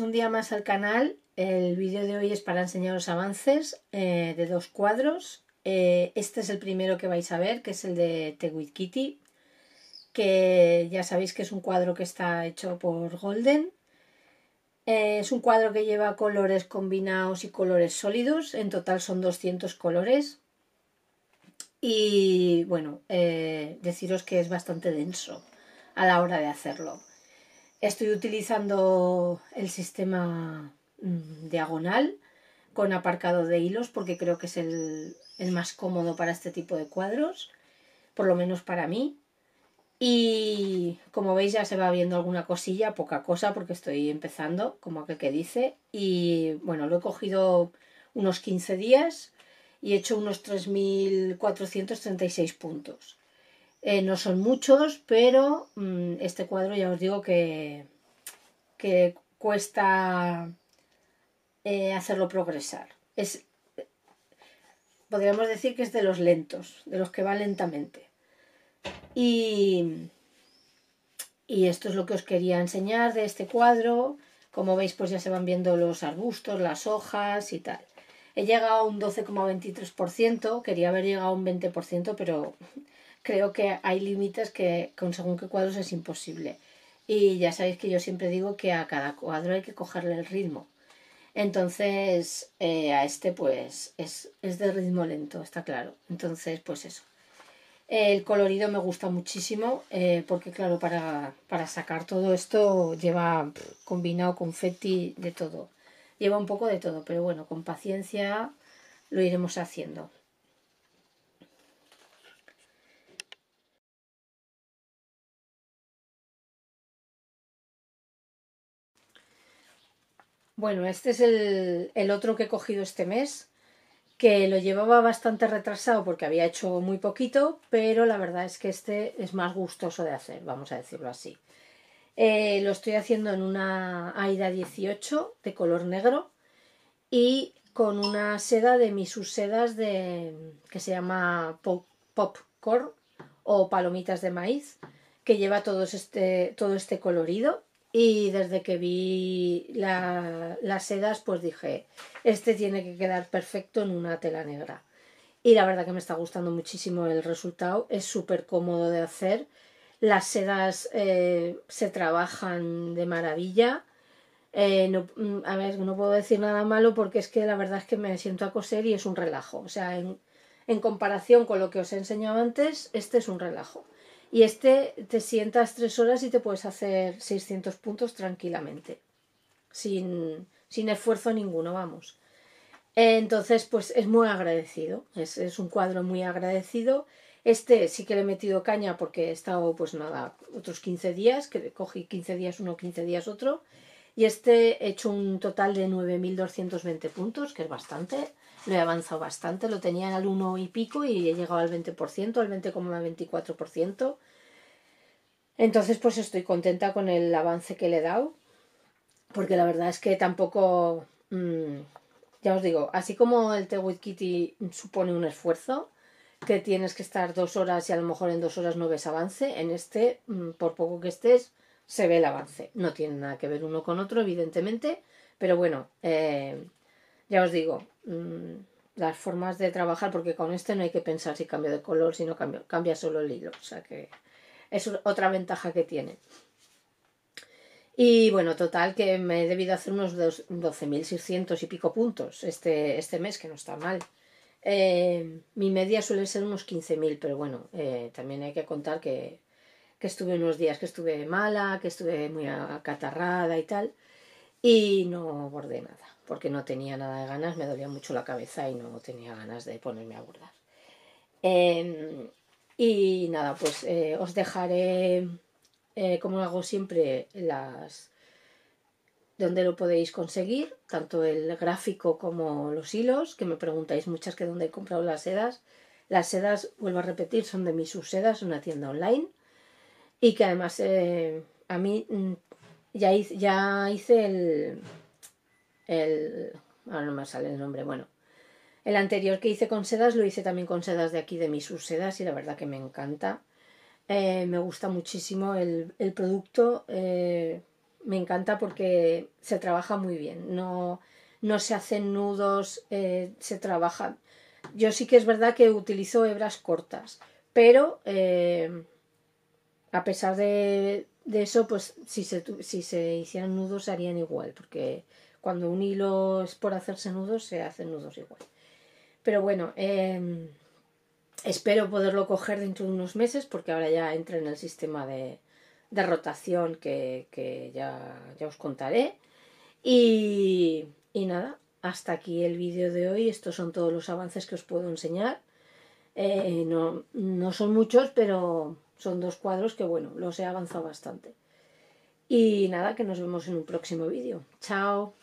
un día más al canal. El vídeo de hoy es para enseñaros avances eh, de dos cuadros. Eh, este es el primero que vais a ver, que es el de The Kitty, que ya sabéis que es un cuadro que está hecho por Golden. Eh, es un cuadro que lleva colores combinados y colores sólidos. En total son 200 colores. Y bueno, deciros que es bastante denso a la hora de hacerlo. Estoy utilizando el sistema mm, diagonal con aparcado de hilos porque creo que es el, más cómodo para este tipo de cuadros, por lo menos para mí. Y como veis ya se va viendo alguna cosilla, poca cosa porque estoy empezando, como aquel que dice. Y bueno, lo he cogido unos 15 días y he hecho unos 3.436 puntos. Eh, no son muchos, pero mm, este cuadro ya os digo que, que cuesta eh, hacerlo progresar. Es, podríamos decir que es de los lentos, de los que va lentamente. Y, y esto es lo que os quería enseñar de este cuadro. Como veis, pues ya se van viendo los arbustos, las hojas y tal. He llegado a un 12,23%, quería haber llegado a un 20%, pero creo que hay límites que con según qué cuadros es imposible. Y ya sabéis que yo siempre digo que a cada cuadro hay que cogerle el ritmo. Entonces, eh, a este pues es, de ritmo lento, está claro. Entonces, pues eso. El colorido me gusta muchísimo eh, porque, claro, para, para, sacar todo esto lleva combinado confetti de todo. Lleva un poco de todo, pero bueno, con paciencia lo iremos haciendo. Bueno, este es el, otro que he cogido este mes, que lo llevaba bastante retrasado porque había hecho muy poquito, pero la verdad es que este es más gustoso de hacer, vamos a decirlo así. Eh, lo estoy haciendo en una Aida 18 de color negro y con una seda de mis sedas de, que se llama pop, popcorn o palomitas de maíz, que lleva este, todo este colorido y desde que vi las sedas, pues dije, este tiene que quedar perfecto en una tela negra. Y la verdad que me está gustando muchísimo el resultado, es súper cómodo de hacer. Las sedas eh, se trabajan de maravilla. Eh, no, mm, a ver, no puedo decir nada malo porque es que la verdad es que me siento a coser y es un relajo. O sea, en, en comparación con lo que os he enseñado antes, este es un relajo. Y este te sientas tres horas y te puedes hacer 600 puntos tranquilamente, sin, sin esfuerzo ninguno, vamos. Entonces, pues es muy agradecido, es, es, un cuadro muy agradecido. Este sí que le he metido caña porque he estado, pues nada, otros 15 días, que cogí 15 días uno, 15 días otro. Y este he hecho un total de 9.220 puntos, que es bastante lo he avanzado bastante, lo tenía al 1 y pico y he llegado al 20%, al 20,24%. Entonces pues estoy contenta con el avance que le he dado, porque la verdad es que tampoco, mm, ya os digo, así como el With Kitty supone un esfuerzo, que tienes que estar dos horas y a lo mejor en dos horas no ves avance, en este, mm, por poco que estés, se ve el avance. No tiene nada que ver uno con otro, evidentemente, pero bueno, eh, ya os digo, Mm, las formas de trabajar, porque con este no hay que pensar si cambio de color, sino cambio, cambia solo el hilo. O sea que es otra ventaja que tiene. Y bueno, total que me he debido hacer unos 12.600 y pico puntos este, este mes, que no está mal. Eh, mi media suele ser unos 15.000, pero bueno, eh, también hay que contar que, que, estuve unos días que estuve mala, que estuve muy acatarrada y tal, y no bordé nada porque no tenía nada de ganas, me dolía mucho la cabeza y no tenía ganas de ponerme a bordar. Em, y nada, pues eh, os dejaré, eh, como hago siempre, las donde lo podéis conseguir, tanto el gráfico como los hilos, que me preguntáis muchas que dónde he comprado las sedas. Las sedas, vuelvo a repetir, son de mis sedas, una tienda online. Y que además eh, a mí mm, ya ya hice el, el... ahora no me sale el nombre, bueno. El anterior que hice con sedas lo hice también con sedas de aquí de mis sedas y la verdad que me encanta. Eh, me gusta muchísimo el, producto, eh, me encanta porque se trabaja muy bien, no, no se hacen nudos, eh, se trabaja. Yo sí que es verdad que utilizo hebras cortas, pero a pesar de, eso, pues si se, si se hicieran nudos harían igual, porque cuando un hilo es por hacerse nudos, se hacen nudos igual. Pero bueno, em, espero poderlo coger dentro de unos meses porque ahora ya entra en el sistema de, rotación que, ya, os contaré. Y, nada, hasta aquí el vídeo de hoy. Estos son todos los avances que os puedo enseñar. Eh, no, no son muchos, pero son dos cuadros que bueno, los he avanzado bastante. Y nada, que nos vemos en un próximo vídeo. Chao.